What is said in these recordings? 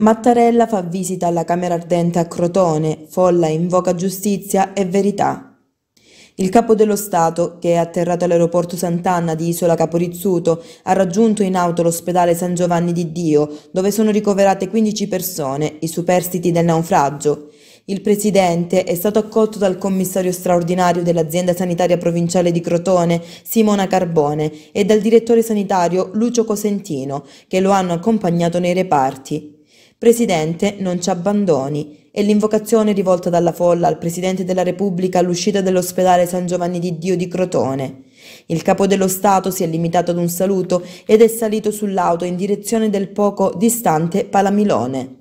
Mattarella fa visita alla Camera Ardente a Crotone, Folla invoca giustizia e verità. Il capo dello Stato, che è atterrato all'aeroporto Sant'Anna di Isola Caporizzuto, ha raggiunto in auto l'ospedale San Giovanni di Dio, dove sono ricoverate 15 persone, i superstiti del naufragio. Il presidente è stato accolto dal commissario straordinario dell'azienda sanitaria provinciale di Crotone, Simona Carbone, e dal direttore sanitario Lucio Cosentino, che lo hanno accompagnato nei reparti. Presidente, non ci abbandoni. E l'invocazione rivolta dalla folla al Presidente della Repubblica all'uscita dell'ospedale San Giovanni di Dio di Crotone. Il capo dello Stato si è limitato ad un saluto ed è salito sull'auto in direzione del poco distante Palamilone.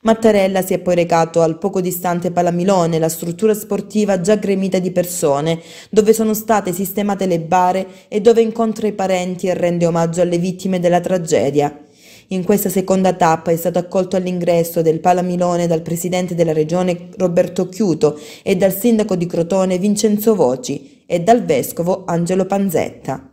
Mattarella si è poi recato al poco distante Palamilone, la struttura sportiva già gremita di persone, dove sono state sistemate le bare e dove incontra i parenti e rende omaggio alle vittime della tragedia. In questa seconda tappa è stato accolto all'ingresso del Palamilone dal presidente della regione Roberto Chiuto e dal sindaco di Crotone Vincenzo Voci e dal vescovo Angelo Panzetta.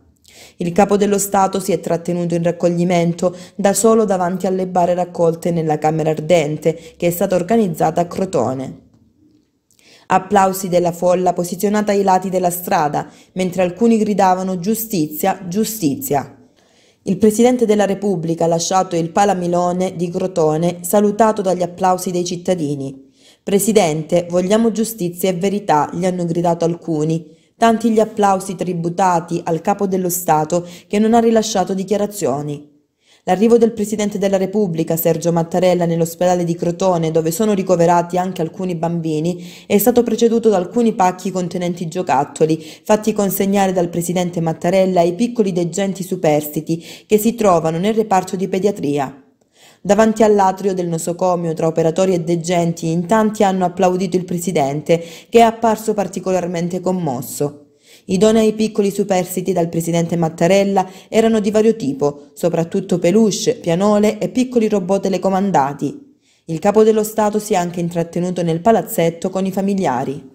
Il capo dello Stato si è trattenuto in raccoglimento da solo davanti alle bare raccolte nella Camera Ardente che è stata organizzata a Crotone. Applausi della folla posizionata ai lati della strada, mentre alcuni gridavano giustizia, giustizia. Il Presidente della Repubblica ha lasciato il Palamilone di Crotone salutato dagli applausi dei cittadini. Presidente, vogliamo giustizia e verità, gli hanno gridato alcuni, tanti gli applausi tributati al Capo dello Stato che non ha rilasciato dichiarazioni. L'arrivo del Presidente della Repubblica, Sergio Mattarella, nell'ospedale di Crotone, dove sono ricoverati anche alcuni bambini, è stato preceduto da alcuni pacchi contenenti giocattoli, fatti consegnare dal Presidente Mattarella ai piccoli degenti superstiti che si trovano nel reparto di pediatria. Davanti all'atrio del nosocomio tra operatori e degenti in tanti hanno applaudito il presidente che è apparso particolarmente commosso. I doni ai piccoli superstiti dal presidente Mattarella erano di vario tipo, soprattutto peluche, pianole e piccoli robot telecomandati. Il capo dello Stato si è anche intrattenuto nel palazzetto con i familiari.